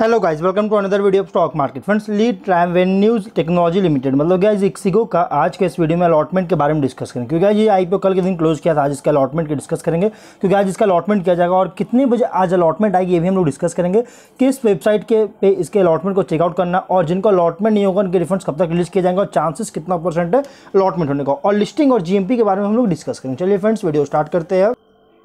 hello guys welcome to another video of stock market friends Le Travenues technology limited मतलब guys ixigo का आज के इस video में अलॉटमेंट के बारे में डिस्कस करेंगे क्योंकि ये आईपीओ कल के दिन क्लोज किया था आज इसका अलॉटमेंट के डिस्कस करेंगे क्योंकि आज इसका अलॉटमेंट किया जाएगा और कितने बजे आज अलॉटमेंट आएगी ये भी हम लोग डिस्कस करेंगे किस वेबसाइट के पे इसके अलॉटमेंट को चेकआउट करना और जिनको अलॉटमेंट नहीं होगा उनके रिफंड कब तक रिलीज किए जाएंगे और चांसेस कितना परसेंट है अलॉटमेंट होने का और लिस्टिंग और जीएमपी के बारे में हम लोग डिस्कस करेंगे चलिए फ्रेंड्स वीडियो स्टार्ट करते हैं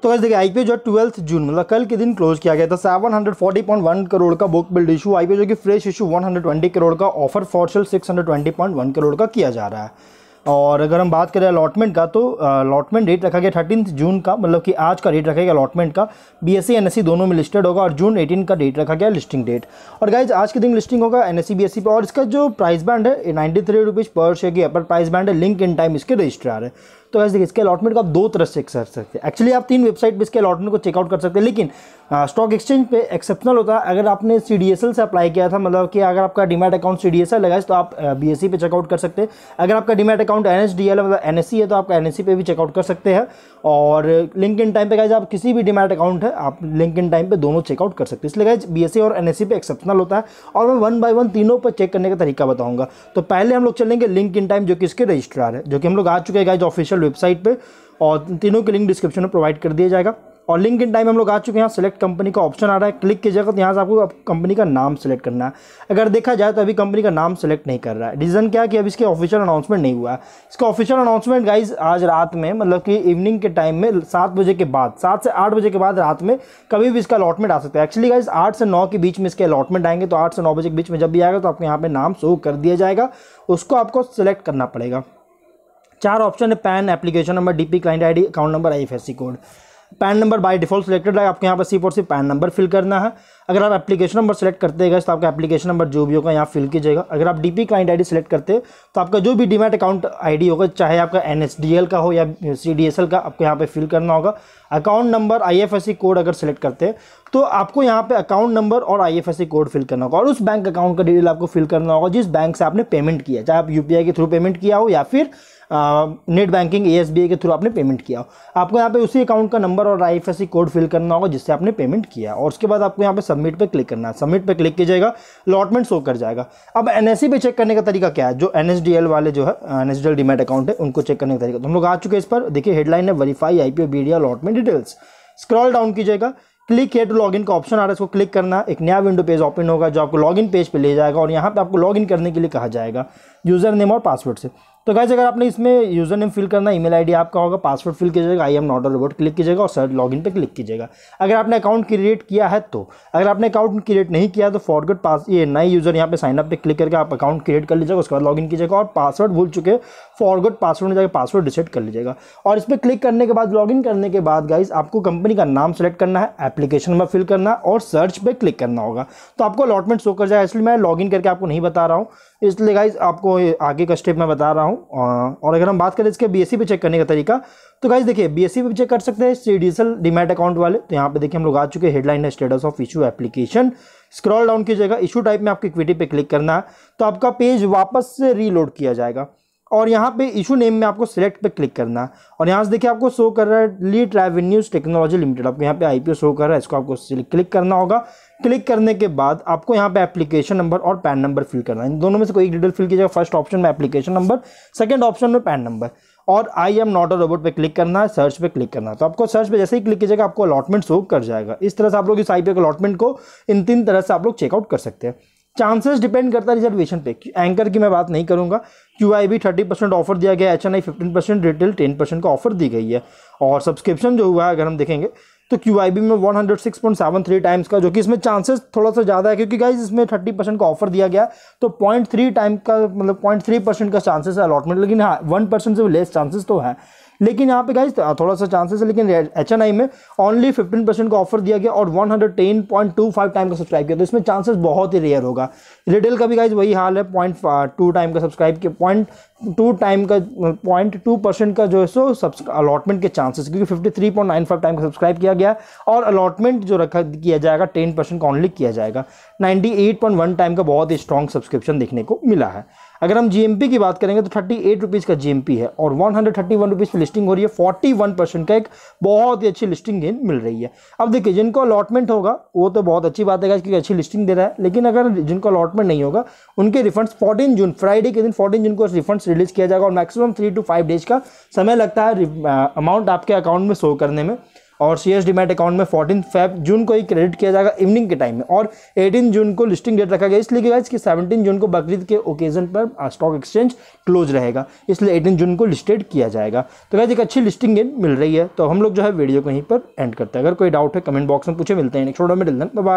तो वैसे देखिए आईपीओ जो ट्वेल्थ जून मतलब कल के दिन क्लोज किया गया था seven hundred forty point one crore का बुक बिल्ड इशू आईपीओ जो कि fresh issue one hundred twenty crore का offer for sale six hundred twenty point one crore का किया जा रहा है और अगर हम बात करें अलॉटमेंट का तो अलॉटमेंट डेट रखा गया थर्टीन जून का मतलब कि आज का डेट रखा गया अलॉटमेंट का बी एस सी दोनों में लिस्टेड होगा और जून एटीन का डेट रखा गया लिस्टिंग डेट और गाइज आज के दिन लिस्टिंग होगा एन एस सी पे और इसका जो प्राइस बैंड है नाइन्टी थ्री रुपीज़ पर शेयर की अपर प्राइस बैंड है लिंक इन टाइम इसके रजिस्ट्रार है तो वैसे देखिए इसके अलॉटमेंट को आप दो तरह से कर सकते हैं एक्चुअली आप तीन वेबसाइट पर इसके अलॉटमेंट को चेकआउट कर सकते हैं लेकिन स्टॉक एक्सचेंज पे एक्सेप्शनल होता है अगर आपने सी डी एस एल से अप्लाई किया था मतलब कि अगर आपका demat account C D S L लगा है तो आप बी एस सी पे चेकआउट कर सकते हैं अगर आपका demat account account N L मतलब एन एस सी है तो आप एन एस पर भी चेकआउट कर सकते हैं और लिंक इन टाइम पर गाइज आप किसी भी डिमेट अकाउंट है आप लिंक इन टाइम पर दोनों चेकआउट कर सकते हैं इसलिए गाइज बी e और एन एस सी पे एक्सेप्शनल होता है और मैं वन बाई वन तीनों पर चेक करने का तरीका बताऊँगा तो पहले हम लोग चलेंगे लिंक इन टाइम जो कि इसके रजिस्ट्रार है जो कि हम लोग आ चुके हैं गाइज ऑफिशियल वेबसाइट पर और तीनों के लिंक डिस्क्रिप्शन में प्रोवाइड कर दिया जाएगा और लिंक इन टाइम हम लोग आ चुके हैं यहाँ सेलेक्ट कंपनी का ऑप्शन आ रहा है क्लिक जगह तो यहाँ से आपको कंपनी का नाम सेलेक्ट करना है अगर देखा जाए तो अभी कंपनी का नाम सेलेक्ट नहीं कर रहा है रीज़न क्या कि अभी इसके ऑफिशियल अनाउंसमेंट नहीं हुआ है इसका ऑफिशियल अनाउंसमेंट गाइज आज रात में मतलब कि इवनिंग के टाइम में सात बजे के बाद सात से आठ बजे के बाद रात में कभी भी इसका अलॉटमेंट आ सकता है एक्चुअली गाइज आठ से नौ के बीच में इसके अलॉटमेंट आएंगे तो आठ से नौ बजे के बीच में जब भी आएगा तो आपको यहाँ पर नाम शो कर दिया जाएगा उसको आपको सेलेक्ट करना पड़ेगा चार ऑप्शन है PAN application number DP client ID account number IFSC code PAN number by default selected है आपको यहाँ पर सिर्फ और सिर्फ पैन नंबर फिल करना है अगर आप एप्लीकेशन नंबर सेलेक्ट करते गए तो आपका एप्लीकेशन नंबर जो भी होगा यहाँ फिल कीजिएगा अगर आप डीपी क्लाइंट आईडी सेलेक्ट करते हैं तो आपका जो भी डीमेट अकाउंट आईडी होगा चाहे आपका एनएसडीएल का हो या सी का आपको यहाँ पर फिल करना होगा अकाउंट नंबर आई कोड अगर सेलेक्ट करते हैं तो आपको यहाँ पर अकाउंट नंबर और आई कोड फिल करना होगा और उस बैंक अकाउंट का डिटेल आपको फिल करना होगा जिस बैंक से आपने पेमेंट किया चाहे आप यू के थ्रू पेमेंट किया हो या फिर नेट बैंकिंग ए के थ्रू आपने पेमेंट किया हो आपको यहाँ पे उसी अकाउंट का नंबर और आई कोड फिल करना होगा जिससे आपने पेमेंट किया और उसके बाद आपको यहाँ पे सबमिट पे क्लिक करना है सबमिट पे क्लिक किया जाएगा अलॉटमेंट शो कर जाएगा अब एन e पे चेक करने का तरीका क्या है जो एन वाले जो है एन एस अकाउंट है उनको चेक करने का तरीका तो हम लोग आ चुके हैं इस पर देखिए हेडलाइन है verify I P allotment details scroll down कीजिएगा क्लिक हेयर टू लॉगिन का ऑप्शन आ रहा है इसको क्लिक करना एक नया विंडो पेज ओपन होगा जो आपको लॉगिन पेज पे ले जाएगा और यहाँ पे आपको लॉगिन करने के लिए कहा जाएगा यूज़र नेम और पासवर्ड से तो गाइज अगर आपने इसमें यूज़र नेम फिल करना ईमेल आईडी आपका होगा पासवर्ड फिल कीजिएगा I am not a robot click कीजिएगा और सर लॉगिन पे क्लिक कीजिएगा अगर आपने अकाउंट क्रिएट किया है तो अगर आपने अकाउंट क्रिएट नहीं किया तो फॉरगेट पास ये नए यूज़र यहाँ पे साइनअप पे क्लिक करके आप अकाउंट क्रिएट कर लीजिएगा उसके बाद लॉगिन कीजिएगा और पासवर्ड भूल चुके फॉरगेट पासवर्ड में जाकर पासवर्ड डिसेट कर लीजिएगा और इस पर क्लिक करने के बाद लॉगिन करने के बाद गाइज आपको कंपनी का नाम सेलेक्ट करना है एप्लीकेशन नंबर फिल करना और सर्च पर क्लिक करना होगा तो आपको अलॉटमेंट शो कर जाएगा इसलिए मैं लॉगिन करके आपको नहीं बता रहा हूँ इसलिए गाइज आपको आगे का स्टेप मैं बता रहा हूँ हूँ और अगर हम बात करें इसके बी e पे चेक करने का तरीका तो गाइज देखिए बी e पे भी चेक कर सकते हैं सीडीएसएल डीमेट अकाउंट वाले तो यहाँ पे देखिए हम लोग आ चुके हेडलाइन है status of issue application scroll down कीजिएगा इशू टाइप में आपको इक्विटी पे क्लिक करना है तो आपका पेज वापस से रीलोड किया जाएगा और यहाँ पे इशू नेम में आपको सिलेक्ट पे क्लिक करना है और यहाँ से देखिए आपको शो कर रहा है लीड रेवेन्यूज टेक्नोलॉजी लिमिटेड आपको यहाँ पे आईपीओ शो कर रहा है इसको आपको क्लिक करना होगा क्लिक करने के बाद आपको यहाँ पे एप्लीकेशन नंबर और पैन नंबर फिल करना है इन दोनों में से कोई डिटेल फिल कीजिएगा फर्स्ट ऑप्शन में एप्लीकेशन नंबर सेकेंड ऑप्शन में पैन नंबर और I am not a robot पे क्लिक करना है सर्च पे क्लिक करना है तो आपको सर्च पे जैसे ही क्लिक कीजिएगा आपको अलॉटमेंट शो कर जाएगा इस तरह से आप लोग इस आई के अलॉटमेंट को इन तीन तरह से आप लोग चेकआउट कर सकते हैं चांसेस डिपेंड करता है रिजर्वेशन पे एंकर की मैं बात नहीं करूंगा Q I B thirty percent offer दिया गया H N I fifteen percent retail ten percent का ऑफर दी गई है और सब्सक्रिप्शन जो हुआ है अगर हम देखेंगे तो क्यू आई बी में one hundred six point seven three times का जो कि इसमें चांसेस थोड़ा सा ज़्यादा है क्योंकि गाइज इसमें थर्टी परसेंट का ऑफर दिया गया तो पॉइंट थ्री टाइम का मतलब पॉइंट थ्री परसेंट का चांसेस है अलॉटमेंट लेकिन हाँ वन परसेंट से लेस चांसेस तो है लेकिन यहाँ पे गाइज तो, थोड़ा सा चांसेस है लेकिन एच एन आई में ओनली फिफ्टीन परसेंट का ऑफर दिया गया और one hundred ten point two five time का सब्सक्राइब किया तो इसमें चांसेस बहुत ही रेयर होगा रिटेल का भी गाइज वही हाल है पॉइंट टू टाइम का सब्सक्राइब किया पॉइंट टू टाइम का पॉइंट टू परसेंट का जो है सो अलॉटमेंट के चांसेस क्योंकि fifty three point nine five time का सब्सक्राइब किया गया और अलॉटमेंट जो रखा किया जाएगा टेन परसेंट का ओनली किया जाएगा ninety eight point one time का बहुत ही स्ट्रॉन्ग सब्सक्रिप्शन देखने को मिला है अगर हम जीएमपी की बात करेंगे तो थर्टी एट रुपीज़ का जीएमपी है और one hundred thirty one rupees की लिस्टिंग हो रही है फोर्टी वन परसेंट का एक बहुत ही अच्छी लिस्टिंग गेन मिल रही है अब देखिए जिनको अलॉटमेंट होगा वो तो बहुत अच्छी बात है क्योंकि अच्छी लिस्टिंग दे रहा है लेकिन अगर जिनको अलॉटमेंट नहीं होगा उनके रिफंड्स फोर्टीन जून फ्राइडे के दिन फोर्टीन जून को रिफंड्स रिलीज़ किया जाएगा और maximum three to five days का समय लगता है अमाउंट आपके अकाउंट में शो करने में और सी एस डीमेट अकाउंट में फोर्टीन फेब जून को ही क्रेडिट किया जाएगा इवनिंग के टाइम में और एटीन जून को लिस्टिंग डेट रखा गया इसलिए क्या कि सेवनटीन जून को बकरीद के ओकेजन पर स्टॉक एक्सचेंज क्लोज रहेगा इसलिए एटीन जून को लिस्टेड किया जाएगा तो क्या एक अच्छी लिस्टिंग मिल रही है तो हम लोग जो है वीडियो को यहीं पर एंड करते हैं अगर कोई डाउट है कमेंट बॉक्स में पूछे मिलते हैं नेक्स्ट वीडियो में डिलन बाय